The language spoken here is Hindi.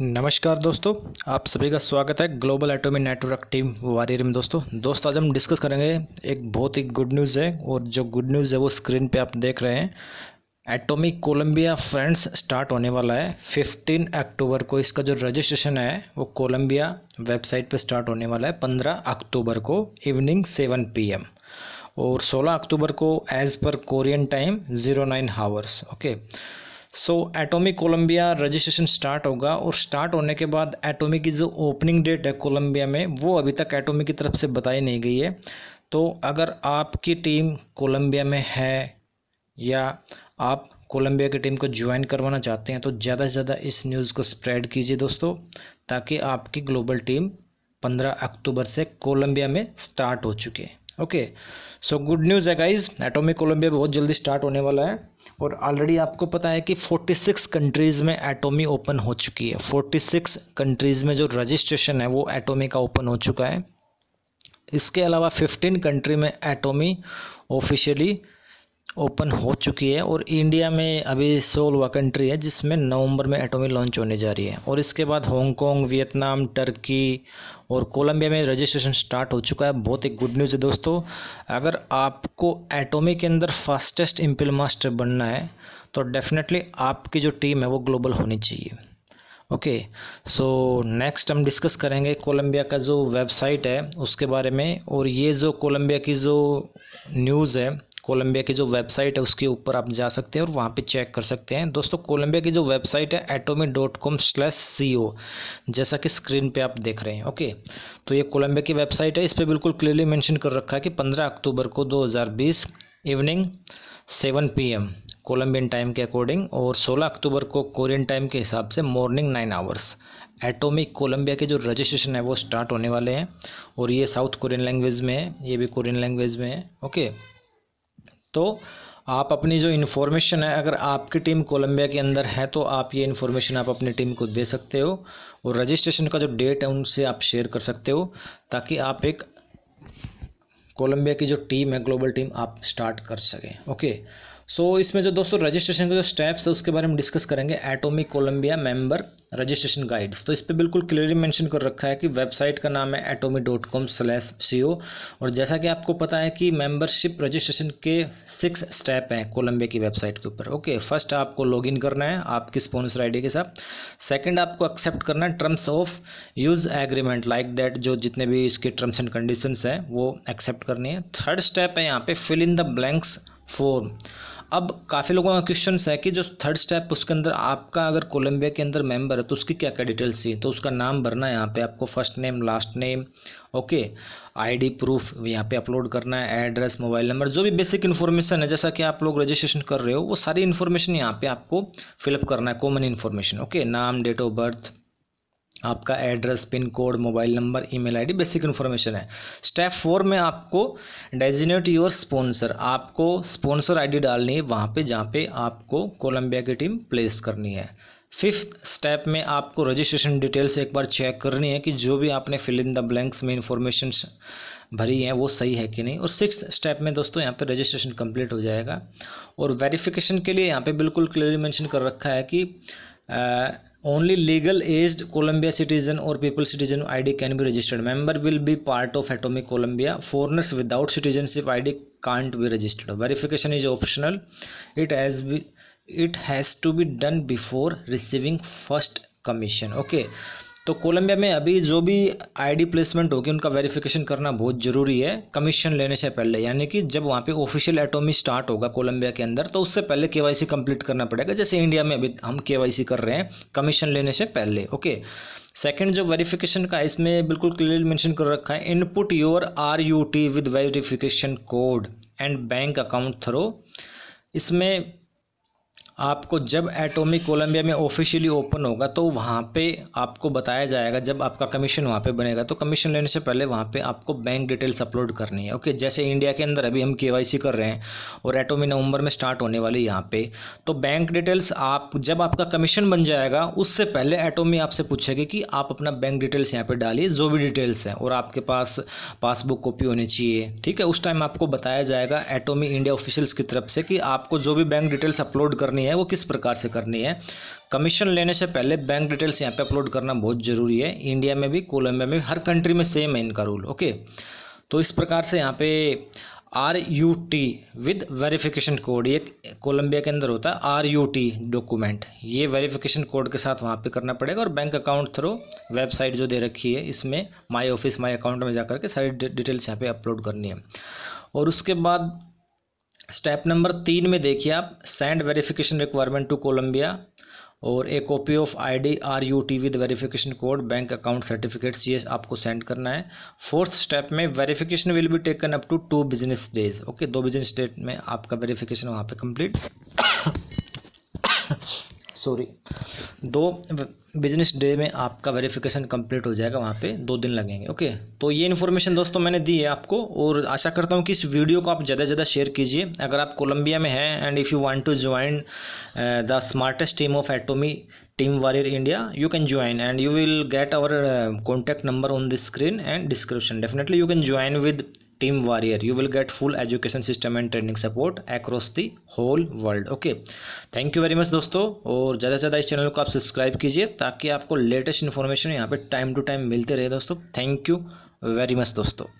नमस्कार दोस्तों आप सभी का स्वागत है global Atomy network team warrior में दोस्तों दोस्त आज हम डिस्कस करेंगे एक बहुत ही गुड न्यूज़ है और जो गुड न्यूज़ है वो स्क्रीन पे आप देख रहे हैं एटोमी कोलंबिया फ्रेंड्स स्टार्ट होने वाला है 15 अक्टूबर को इसका जो रजिस्ट्रेशन है वो कोलंबिया वेबसाइट पर स्टार्ट होने वाला है पंद्रह अक्टूबर को इवनिंग सेवन पी और सोलह अक्टूबर को एज़ पर Korean time zero nine hours okay so atomic Colombia registration start होगा और स्टार्ट होने के बाद एटॉमिक की जो ओपनिंग डेट है कोलंबिया में वो अभी तक एटॉमिक की तरफ से बताई नहीं गई है तो अगर आपकी टीम कोलंबिया में है या आप कोलंबिया की टीम को ज्वाइन करवाना चाहते हैं तो ज़्यादा से ज़्यादा इस न्यूज़ को स्प्रेड कीजिए दोस्तों ताकि आपकी ग्लोबल टीम 15 अक्टूबर से कोलंबिया में स्टार्ट हो चुके ओके सो गुड न्यूज़ है गाइज एटॉमिक कोलंबिया बहुत जल्दी स्टार्ट होने वाला है और ऑलरेडी आपको पता है कि 46 कंट्रीज़ में एटोमी ओपन हो चुकी है 46 कंट्रीज़ में जो रजिस्ट्रेशन है वो एटोमी का ओपन हो चुका है इसके अलावा 15 कंट्री में एटोमी ऑफिशियली ओपन हो चुकी है और इंडिया में अभी सोलवा कंट्री है जिसमें नवंबर में एटोमी लॉन्च होने जा रही है और इसके बाद हांगकॉन्ग वियतनाम टर्की और कोलंबिया में रजिस्ट्रेशन स्टार्ट हो चुका है बहुत एक गुड न्यूज़ है दोस्तों अगर आपको एटोमी के अंदर फास्टेस्ट इम्पिल मास्टर बनना है तो डेफिनेटली आपकी जो टीम है वो ग्लोबल होनी चाहिए ओके सो नेक्स्ट हम डिस्कस करेंगे कोलंबिया का जो वेबसाइट है उसके बारे में और ये जो कोलंबिया की जो न्यूज़ है कोलंबिया की जो वेबसाइट है उसके ऊपर आप जा सकते हैं और वहाँ पे चेक कर सकते हैं दोस्तों कोलंबिया की जो वेबसाइट है Atomy dot com slash C O जैसा कि स्क्रीन पे आप देख रहे हैं ओके तो ये कोलंबिया की वेबसाइट है इस पर बिल्कुल क्लियरली मैंशन कर रखा है कि पंद्रह अक्टूबर को दो इवनिंग सेवन पी एम टाइम के अकॉर्डिंग और 16 अक्टूबर को कोरियन टाइम के हिसाब से morning nine hours atomic Colombia के जो रजिस्ट्रेशन है वो स्टार्ट होने वाले हैं और ये साउथ कोरियन लैंग्वेज में है ये भी कोरियन लैंग्वेज में है ओके तो आप अपनी जो इन्फॉर्मेशन है अगर आपकी टीम कोलंबिया के अंदर है तो आप ये इन्फॉर्मेशन आप अपनी टीम को दे सकते हो और रजिस्ट्रेशन का जो डेट है उनसे आप शेयर कर सकते हो ताकि आप एक कोलंबिया की जो टीम है ग्लोबल टीम आप स्टार्ट कर सकें ओके सो so, इसमें जो दोस्तों रजिस्ट्रेशन के जो स्टेप्स है उसके बारे में डिस्कस करेंगे atomic Colombia member registration guides तो इस पर बिल्कुल क्लियरली मेंशन कर रखा है कि वेबसाइट का नाम है Atomy dot com slash C O और जैसा कि आपको पता है कि मेंबरशिप रजिस्ट्रेशन के सिक्स स्टेप हैं कोलंबिया की वेबसाइट के ऊपर ओके फर्स्ट आपको लॉग इन करना है आपकी स्पॉन्सर आई के साथ सेकेंड आपको एक्सेप्ट करना है terms of use agreement like that जो जितने भी इसके टर्म्स एंड कंडीशन हैं वो एक्सेप्ट करनी है थर्ड स्टेप है यहाँ पे fill in the blanks four अब काफ़ी लोगों का क्वेश्चन है कि जो थर्ड स्टेप उसके अंदर आपका अगर कोलंबिया के अंदर मेंबर है तो उसकी क्या क्या डिटेल्स है तो उसका नाम भरना है यहाँ पे आपको first name last name okay ID proof यहाँ पे अपलोड करना है एड्रेस मोबाइल नंबर जो भी बेसिक इन्फॉर्मेशन है जैसा कि आप लोग रजिस्ट्रेशन कर रहे हो वो सारी इन्फॉर्मेशन यहाँ पे आपको फिलअप करना है कॉमन इन्फॉर्मेशन ओके नाम डेट ऑफ बर्थ आपका address pin code mobile number email ID basic information है स्टेप फोर में आपको डेजिनेट योर स्पॉन्सर आपको स्पॉन्सर आईडी डालनी है वहाँ पे जहाँ पे आपको कोलंबिया की टीम प्लेस करनी है फिफ्थ स्टेप में आपको रजिस्ट्रेशन डिटेल्स एक बार चेक करनी है कि जो भी आपने फिल इन द ब्लैंक्स में इंफॉर्मेशन भरी है वो सही है कि नहीं और सिक्स स्टेप में दोस्तों यहाँ पे रजिस्ट्रेशन कंप्लीट हो जाएगा और वेरिफिकेशन के लिए यहाँ पे बिल्कुल क्लियरली मेंशन कर रखा है कि आ, only legal aged Colombia citizen or people citizen ID can be registered. Member will be part of Atomic Colombia. Foreigners without citizenship ID can't be registered. Verification is optional. It has be, it has to be done before receiving first commission. Okay. तो कोलंबिया में अभी जो भी आईडी प्लेसमेंट होगी उनका वेरिफिकेशन करना बहुत ज़रूरी है कमीशन लेने से पहले यानी कि जब वहाँ पे ऑफिशियल एटोमी स्टार्ट होगा कोलंबिया के अंदर तो उससे पहले केवाईसी कंप्लीट करना पड़ेगा जैसे इंडिया में अभी हम केवाईसी कर रहे हैं कमीशन लेने से पहले ओके सेकेंड जो वेरीफिकेशन का इसमें बिल्कुल क्लियरली मैंशन कर रखा है input your R U T with verification code and bank account through इसमें आपको जब एटॉमिक कोलंबिया में ऑफिशियली ओपन होगा तो वहाँ पे आपको बताया जाएगा जब आपका कमीशन वहाँ पे बनेगा तो कमीशन लेने से पहले वहाँ पे आपको बैंक डिटेल्स अपलोड करनी है ओके जैसे इंडिया के अंदर अभी हम के कर रहे हैं और एटोमी नवंबर में स्टार्ट होने वाली यहाँ पे तो बैंक डिटेल्स आप जब आपका कमीशन बन जाएगा उससे पहले एटोमी आपसे पूछेगी कि आप अपना बैंक डिटेल्स यहाँ पर डालिए जो भी डिटेल्स हैं और आपके पास पासबुक कॉपी होनी चाहिए ठीक है उस टाइम आपको बताया जाएगा एटोमी इंडिया ऑफिशियल्स की तरफ से कि आपको जो भी बैंक डिटेल्स अपलोड करनी हैं वो किस प्रकार से करनी है कमीशन लेने से पहले बैंक डिटेल्स यहाँ पे अपलोड करना बहुत ज़रूरी है इंडिया में भी कोलंबिया में भी हर कंट्री में सेम है इनका रूल ओके तो इस प्रकार से यहाँ पे R U T with verification code ये कोलंबिया के अंदर होता है आर यू टी डॉक्यूमेंट ये वेरीफिकेशन कोड के साथ वहाँ पे करना पड़ेगा और बैंक अकाउंट थ्रू वेबसाइट जो दे रखी है इसमें माई ऑफिस माई अकाउंट में जाकर के सारी डिटेल्स यहाँ पे अपलोड करनी है और उसके बाद स्टेप नंबर तीन में देखिए आप send verification requirement to Colombia और a copy of ID R U T with verification code bank account certificates ये आपको सेंड करना है फोर्थ स्टेप में verification will be taken up to two business days okay दो बिजनेस डेट में आपका वेरिफिकेशन वहाँ पे कंप्लीट सॉरी दो बिजनेस डे में आपका वेरिफिकेशन कंप्लीट हो जाएगा वहाँ पे दो दिन लगेंगे ओके तो ये इन्फॉर्मेशन दोस्तों मैंने दी है आपको और आशा करता हूँ कि इस वीडियो को आप ज़्यादा से ज़्यादा शेयर कीजिए अगर आप कोलंबिया में हैं and if you want to join the smartest team of Atomy team warrior India you can join and you will get our contact number on the screen and description definitely you can join with team warrior you will get full education system and training support across the whole world okay thank you very much दोस्तों और ज़्यादा से ज़्यादा इस चैनल को आप सब्सक्राइब कीजिए ताकि आपको लेटेस्ट इन्फॉर्मेशन यहाँ पे टाइम टू टाइम मिलते रहे दोस्तों थैंक यू वेरी मच दोस्तों